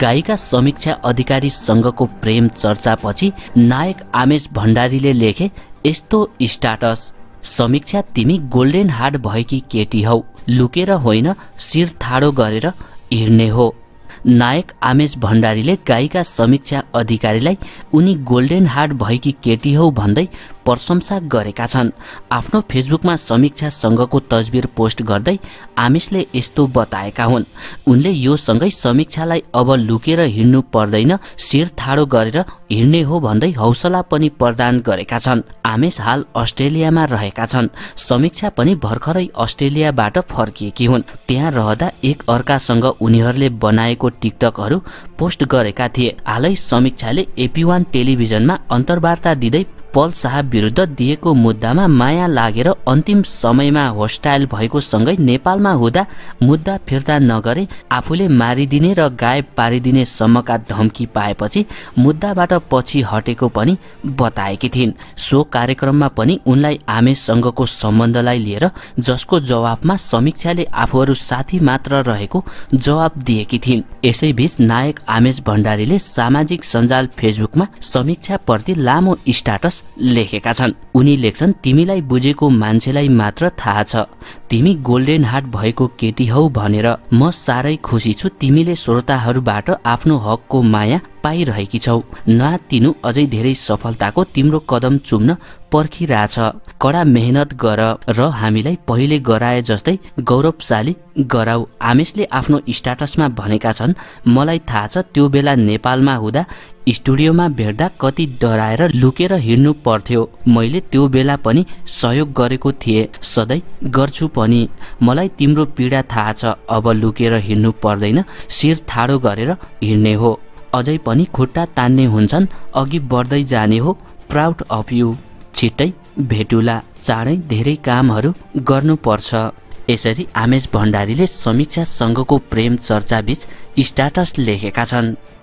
गायिका समीक्षा अधिकारीसँगको प्रेम चर्चापछि नायक आमेश भण्डारीले लेखे यस्तो स्टाटस समीक्षा तिमी गोल्डेन हार्ट भएकी केटी हौ लुकेर होइन शिर ठाडो गरेर हिँड्ने हो नायक आमेश भण्डारीले गायिका समीक्षा अधिकारीलाई उनी गोल्डेन हार्ट भएकी केटी हौ भन्दै प्रशंसा गरेका छन् आफ्नो फेसबुकमा समीक्षा सङ्घको तस्बिर पोस्ट गर्दै आमिषले यस्तो बताएका हुन् उनले यो सँगै समीक्षालाई अब लुकेर हिँड्नु पर्दैन शिर ठाडो गरेर हिँड्ने हो भन्दै हौसला पनि प्रदान गरेका छन् आमिष हाल अस्ट्रेलियामा रहेका छन् समीक्षा पनि भर्खरै अस्ट्रेलियाबाट फर्किएकी हुन् त्यहाँ रहँदा एक अर्कासँग उनीहरूले बनाएको टिकटकहरू पोस्ट गरेका थिए हालै समीक्षाले एपी वान टेलिभिजनमा अन्तर्वार्ता दिँदै पल शाह विरुद्ध दिएको मुद्दामा माया लागेर अन्तिम समयमा होस्टाइल भएको सँगै नेपालमा हुँदा मुद्दा फिर्ता नगरे आफूले मारिदिने र गायब पारिदिने सम्मका धम्की पाएपछि मुद्दाबाट पछि हटेको पनि बताएकी थिइन् सो कार्यक्रममा पनि उनलाई आमेसँगको सम्बन्धलाई लिएर जसको जवाफमा समीक्षाले आफूहरू साथी मात्र रहेको जवाब दिएकी थिइन् यसैबीच नायक आमेश भण्डारीले सामाजिक सञ्जाल फेसबुकमा समीक्षाप्रति लामो स्टाटस लेखेका छन् उनी लेख्छन् तिमीलाई बुझेको मान्छेलाई मात्र थाहा छ तिमी गोल्डेन हार्ट भएको केटी हौ भनेर म साह्रै खुसी छु तिमीले श्रोताहरूबाट आफ्नो हकको माया पाइरहेकी छौ नातिनु अझै धेरै सफलताको तिम्रो कदम चुम्न पर्खिरहेछ कडा मेहनत गर र हामीलाई पहिले गराए जस्तै गौरवशाली गराऊ आमेशले आफ्नो स्टाटसमा भनेका छन् मलाई थाहा छ त्यो बेला नेपालमा हुँदा स्टुडियोमा भेट्दा कति डराएर लुकेर हिँड्नु पर्थ्यो मैले त्यो बेला पनि सहयोग गरेको थिएँ सधैँ गर्छु पनि मलाई तिम्रो पीडा थाहा छ अब लुकेर हिँड्नु पर्दैन शिर ठाडो गरेर हिँड्ने हो अझै पनि खुट्टा तान्ने हुन्छन् अघि बढ्दै जाने हो प्राउड अफ यु छिट्टै भेटुला चाँडै धेरै कामहरू गर्नुपर्छ यसरी आमेश भण्डारीले समीक्षासँगको प्रेम चर्चाबीच स्ट्याटस लेखेका छन्